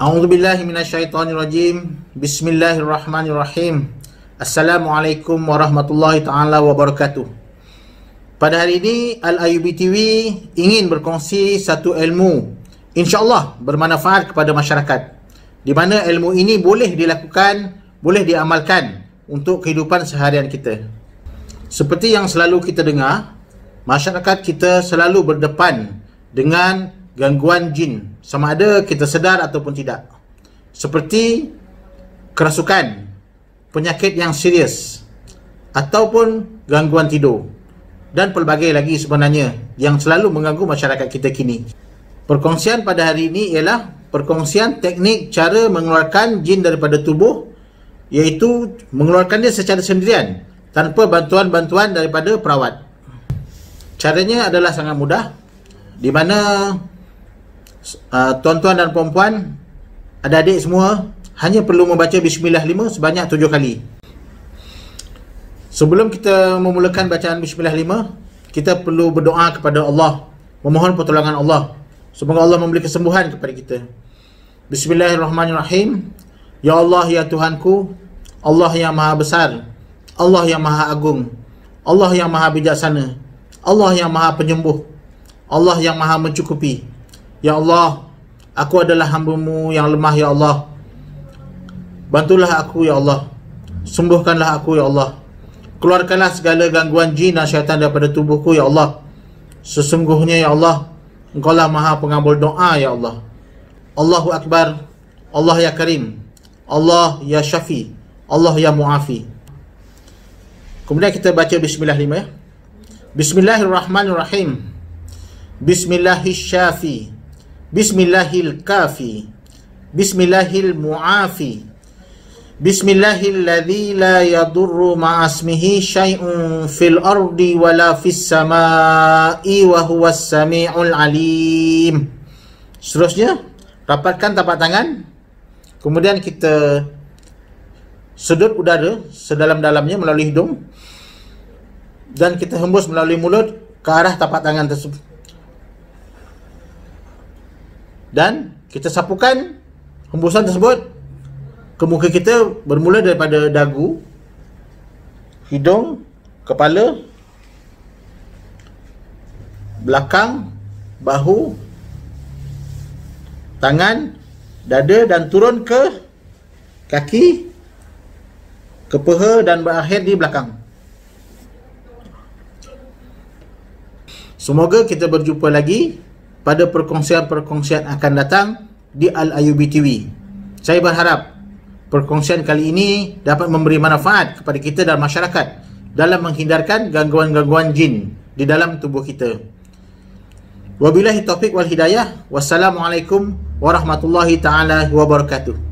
A'udzu billahi minasyaitonir rajim. Bismillahirrahmanirrahim. Assalamualaikum warahmatullahi taala wabarakatuh. Pada hari ini Al Ayubi TV ingin berkongsi satu ilmu insya-Allah bermanfaat kepada masyarakat. Di mana ilmu ini boleh dilakukan, boleh diamalkan untuk kehidupan seharian kita. Seperti yang selalu kita dengar, masyarakat kita selalu berdepan dengan gangguan jin sama ada kita sedar ataupun tidak seperti kerasukan penyakit yang serius ataupun gangguan tidur dan pelbagai lagi sebenarnya yang selalu mengganggu masyarakat kita kini perkongsian pada hari ini ialah perkongsian teknik cara mengeluarkan jin daripada tubuh iaitu mengeluarkannya secara sendirian tanpa bantuan-bantuan daripada perawat caranya adalah sangat mudah di mana Ah, tuan-tuan dan puan-puan, adik-adik semua hanya perlu membaca bismillah lima sebanyak tujuh kali. Sebelum kita memulakan bacaan bismillah lima, kita perlu berdoa kepada Allah, memohon pertolongan Allah. Semoga Allah memberi kesembuhan kepada kita. Bismillahirrahmanirrahim. Ya Allah, ya Tuhanku, Allah yang maha besar, Allah yang maha agung, Allah yang maha bijaksana, Allah yang maha penyembuh, Allah yang maha mencukupi. Ya Allah, aku adalah hambamu yang lemah, Ya Allah. Bantulah aku, Ya Allah. Sembuhkanlah aku, Ya Allah. Keluarkanlah segala gangguan jin dan syaitan daripada tubuhku, Ya Allah. Sesungguhnya, Ya Allah, Engkau lah maha pengambil doa, Ya Allah. Allahu Akbar, Allah Ya Karim, Allah Ya Syafi, Allah Ya Mu'afi. Kemudian kita baca Bismillah lima, ya. Bismillahirrahmanirrahim. Bismillahirrahmanirrahim. Bismillahirrahmanirrahim. Bismillahil kafi Bismillahil muafi Bismillahil ladhi la yadurru ma'asmihi syai'un fil ardi wala fis samai wa huwa sami'ul alim Seterusnya Rapatkan tapak tangan Kemudian kita Sedut udara sedalam-dalamnya melalui hidung Dan kita hembus melalui mulut ke arah tapak tangan tersebut dan kita sapukan hembusan tersebut ke muka kita bermula daripada dagu hidung kepala belakang bahu tangan dada dan turun ke kaki ke peha dan berakhir di belakang semoga kita berjumpa lagi pada perkongsian-perkongsian akan datang di Al-Ayub TV. Saya berharap perkongsian kali ini dapat memberi manfaat kepada kita dan masyarakat dalam menghindarkan gangguan-gangguan jin di dalam tubuh kita. Wabillahi taufik wal hidayah. Wassalamualaikum warahmatullahi taala wabarakatuh.